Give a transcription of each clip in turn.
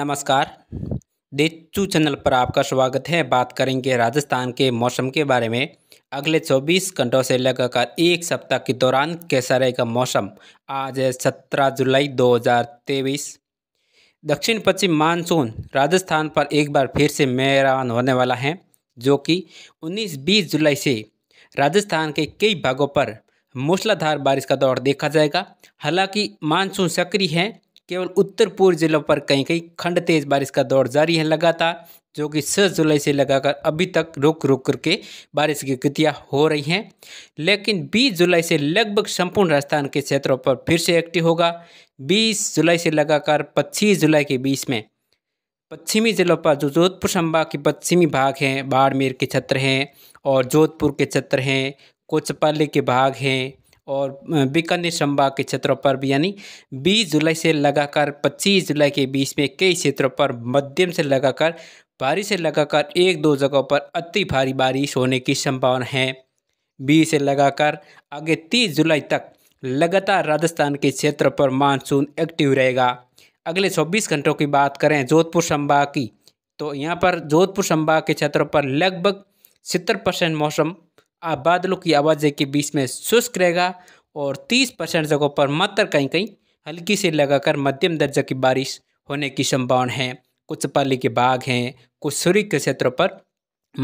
नमस्कार देचू चैनल पर आपका स्वागत है बात करेंगे राजस्थान के मौसम के बारे में अगले 24 घंटों से लगातार एक सप्ताह के दौरान कैसा रहेगा मौसम आज है सत्रह जुलाई 2023 दक्षिण पश्चिम मानसून राजस्थान पर एक बार फिर से मेहरान होने वाला है जो कि 19-20 जुलाई से राजस्थान के कई भागों पर मूसलाधार बारिश का दौर देखा जाएगा हालांकि मानसून सक्रिय है केवल उत्तर पूर्व जिलों पर कहीं कहीं खंड तेज बारिश का दौर जारी है लगातार जो कि छह जुलाई से लगाकर अभी तक रुक रुक करके बारिश की गतियाँ हो रही हैं लेकिन 20 जुलाई से लगभग संपूर्ण राजस्थान के क्षेत्रों पर फिर से एक्टिव होगा 20 जुलाई से लगाकर 25 जुलाई के बीच में पश्चिमी जिलों पर जो जोधपुर संभाग के पश्चिमी भाग हैं बाड़मेर के क्षेत्र हैं और जोधपुर के क्षेत्र हैं कोचपाली के भाग हैं और बीकानेर संभाग के क्षेत्रों पर भी यानी 20 जुलाई से लगाकर 25 जुलाई के बीच में कई क्षेत्रों पर मध्यम से लगाकर भारी से लगाकर एक दो जगहों पर अति भारी बारिश होने की संभावना है बीस से लगाकर आगे तीस जुलाई तक लगातार राजस्थान के क्षेत्र पर मानसून एक्टिव रहेगा अगले 24 घंटों की बात करें जोधपुर संभाग की तो यहाँ पर जोधपुर संभाग के क्षेत्रों पर लगभग सत्तर परसेंट मौसम बादलों की आवाज़ के बीच में शुष्क रहेगा और 30 परसेंट जगहों पर मात्र कहीं कहीं हल्की से लगाकर मध्यम दर्जा की बारिश होने की संभावना है कुछ पाली के बाघ हैं कुछ सूर्य के क्षेत्रों पर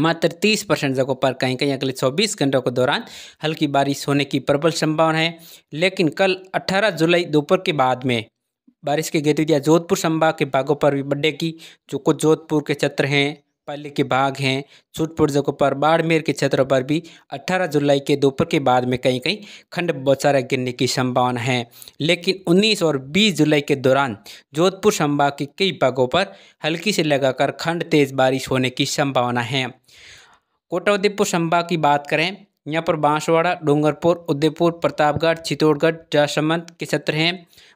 मात्र 30 परसेंट जगहों पर कहीं कहीं अगले 24 घंटों के दौरान हल्की बारिश होने की प्रबल संभावना है लेकिन कल 18 जुलाई दोपहर के बाद में बारिश की गतिविधियाँ जोधपुर संभाग के भागों पर भी बढ़ेगी जो कुछ जोधपुर के क्षेत्र हैं पल्ले के भाग हैं छूटपुर जगह पर बाड़मेर के क्षेत्रों पर भी 18 जुलाई के दोपहर के बाद में कहीं कहीं खंड बौछारा गिरने की संभावना है लेकिन 19 और 20 जुलाई के दौरान जोधपुर संभाग के कई भागों पर हल्की से लगाकर खंड तेज बारिश होने की संभावना है कोटा उदयपुर संभाग की बात करें यहाँ पर बांसवाड़ा डूंगरपुर उदयपुर प्रतापगढ़ चित्तौड़गढ़ जासमंद के क्षेत्र हैं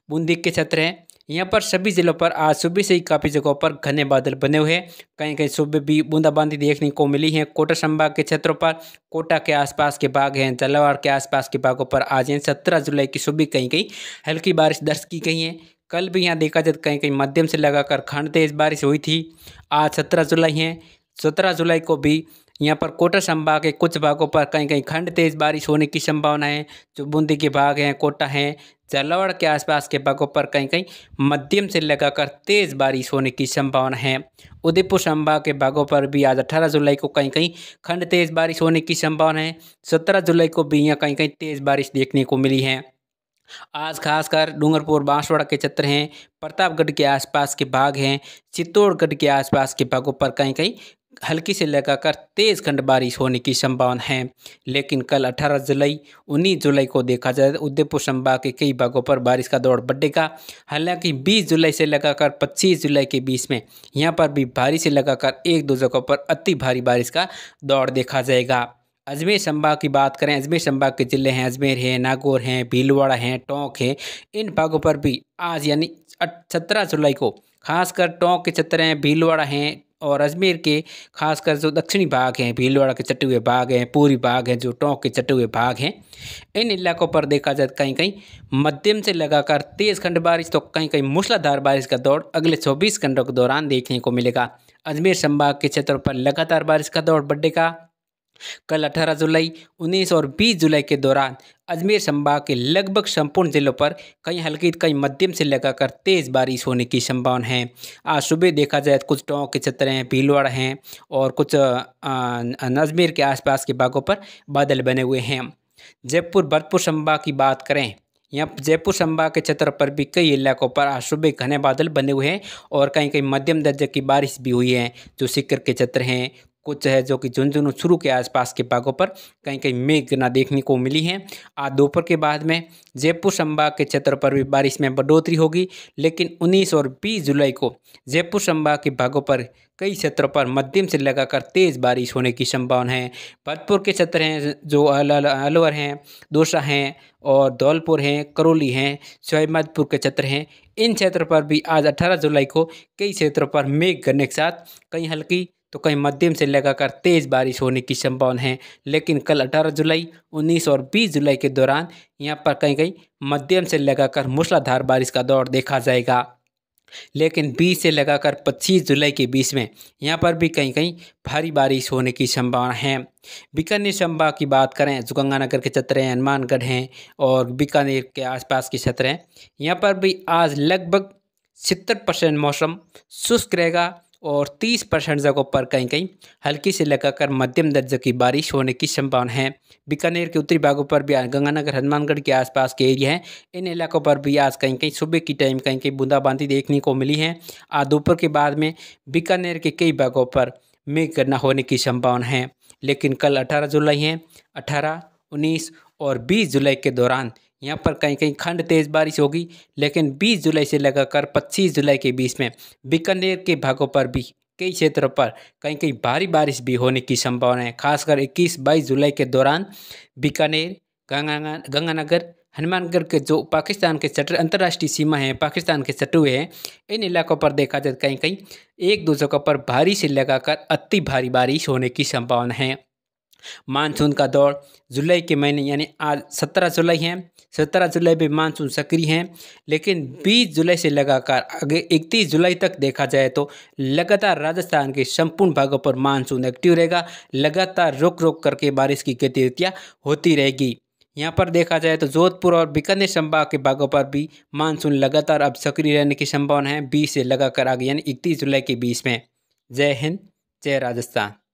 बूंदी के क्षेत्र हैं यहाँ पर सभी ज़िलों पर आज सुबह से ही काफ़ी जगहों पर घने बादल बने हुए हैं कहीं कहीं सुबह भी बूंदाबांदी देखने को मिली है कोटा संभाग के क्षेत्रों पर कोटा के आसपास के भाग हैं झलावाड़ के आसपास के भागों पर आज हैं सत्रह जुलाई की सुबह कहीं कहीं हल्की बारिश दर्ज की गई है कल भी यहाँ देखा जाए तो कहीं कहीं मध्यम से लगाकर खंड तेज बारिश हुई थी आज सत्रह जुलाई है सत्रह जुलाई को भी यहाँ पर कोटा संभाग के कुछ भागों पर कहीं कहीं खंड तेज बारिश होने की संभावना है जो बूंदी के भाग हैं कोटा हैं झालावाड़ के आसपास के भागों पर कहीं कहीं मध्यम से लगाकर तेज़ बारिश होने की संभावना है उदयपुर संभाग के भागों पर भी आज 18 जुलाई को कहीं कहीं खंड तेज़ बारिश होने की संभावना है 17 जुलाई को भी यहाँ कहीं कहीं तेज़ बारिश देखने को मिली है आज खासकर डूंगरपुर बांसवाड़ा के क्षेत्र हैं प्रतापगढ़ के आसपास के भाग हैं चित्तौड़गढ़ के आसपास के भागों पर कहीं कहीं हल्की से लगाकर तेज़ खंड बारिश होने की संभावना है लेकिन कल 18 जुलाई 19 जुलाई को देखा जाए तो उदयपुर संभाग के कई भागों पर बारिश का दौर बढ़ेगा हालांकि 20 जुलाई से लगाकर 25 जुलाई के बीच में यहां पर भी भारी से लगाकर एक दो जगहों पर अति भारी बारिश का दौर देखा जाएगा अजमेर संभाग की बात करें अजमेर संभाग के ज़िले हैं अजमेर हैं नागौर हैं भीलवाड़ा हैं टोंक हैं इन भागों पर भी आज यानी सत्रह जुलाई को खासकर टोंक के छतरे हैं भीलवाड़ा हैं और अजमेर के खासकर जो दक्षिणी भाग हैं भीलवाड़ा के चटे हुए भाग हैं पूरी भाग हैं जो टोंक के चटे हुए भाग हैं इन इलाकों पर देखा जाए तो कहीं कहीं मध्यम से लगाकर तेज़ खंड बारिश तो कहीं कहीं मूसलाधार बारिश का दौर अगले चौबीस घंटों के दौरान देखने को मिलेगा अजमेर संभाग के क्षेत्रों पर लगातार बारिश का दौर बढ़ेगा कल 18 जुलाई 19 और 20 जुलाई के दौरान अजमेर संभाग के लगभग संपूर्ण जिलों पर कई हल्की कई मध्यम से लगाकर तेज़ बारिश होने की संभावना है आज सुबह देखा जाए तो कुछ टोंक के छत्र हैं भीलवाड़ हैं और कुछ अजमेर के आसपास के भागों पर बादल बने हुए हैं जयपुर भरतपुर संभाग की बात करें यहाँ जयपुर संभाग के क्षेत्र पर भी कई इलाकों पर आज सुबह घने बादल बने हुए हैं और कहीं कहीं मध्यम दर्जे की बारिश भी हुई है जो सिक्कर के क्षेत्र हैं कुछ है जो कि झुंझुनू शुरू के आसपास के भागों पर कहीं कहीं मेघ गिरना देखने को मिली है आज दोपहर के बाद में जयपुर संभाग के क्षेत्र पर भी बारिश में बढ़ोतरी होगी लेकिन उन्नीस और बीस जुलाई को जयपुर संभाग के भागों पर कई क्षेत्रों पर मध्यम से लगाकर तेज़ बारिश होने की संभावना है भरतपुर के क्षेत्र हैं जो अलवर हैं दोसा हैं और धौलपुर हैं करौली हैं सवाईमाधपुर के क्षेत्र हैं इन क्षेत्रों पर भी आज 18 जुलाई को कई क्षेत्रों पर मेघ गिरने के साथ कई हल्की तो कहीं मध्यम से लगाकर तेज़ बारिश होने की संभावना है लेकिन कल 18 जुलाई 19 और 20 जुलाई के दौरान यहां पर कहीं कहीं मध्यम से लगाकर मूसलाधार बारिश का दौर देखा जाएगा लेकिन 20 से लगाकर 25 जुलाई के बीच में यहाँ पर भी कहीं कहीं भारी बारिश होने की संभावना है बीकानेर संभाग की बात करें जो गंगानगर के क्षेत्र हैं हनुमानगढ़ हैं और बीकानेर के आसपास के क्षेत्र हैं यहाँ पर भी आज लगभग सत्तर परसेंट मौसम शुष्क रहेगा और 30 परसेंट जगहों पर कहीं कहीं हल्की से लगाकर मध्यम दर्जे की बारिश होने की संभावना है बीकानेर के उत्तरी भागों पर भी गंगानगर हनुमानगढ़ के आसपास के एरिया हैं इन इलाकों पर भी आज कहीं कहीं सुबह की टाइम कहीं कहीं बूंदाबांदी देखने को मिली है आज दोपहर के बाद में बीकानेर के कई भागों पर मेघ गन्ना होने की संभावना है लेकिन कल अठारह जुलाई है अठारह उन्नीस और बीस जुलाई के दौरान यहाँ पर कहीं कहीं खंड तेज़ बारिश होगी लेकिन 20 जुलाई से लगाकर 25 जुलाई के बीच में बीकानेर के भागों पर भी कई क्षेत्रों पर कहीं कहीं भारी बारिश भी होने की संभावना है खासकर 21-22 जुलाई के दौरान बीकानेर गंगा गंगानगर हनुमानगढ़ के जो पाकिस्तान के चट अंतर्राष्ट्रीय सीमा है पाकिस्तान के चटुए हैं इन इलाकों पर देखा जाए तो कहीं कहीं एक दो जगह पर भारी से लगाकर अति भारी बारिश होने की संभावना है मानसून का दौर जुलाई के महीने यानी आज सत्रह जुलाई है सत्रह जुलाई भी मानसून सक्रिय है लेकिन बीस जुलाई से लगातार आगे इकतीस जुलाई तक देखा जाए तो लगातार राजस्थान के संपूर्ण भागों पर मानसून एक्टिव रहेगा लगातार रुक रुक करके बारिश की गतिविधियाँ होती रहेगी यहाँ पर देखा जाए तो जोधपुर और बीकानेर संभाग के भागों पर भी मानसून लगातार अब सक्रिय रहने की संभावना है बीस से लगाकर आगे यानी इकतीस जुलाई के बीच में जय हिंद जय राजस्थान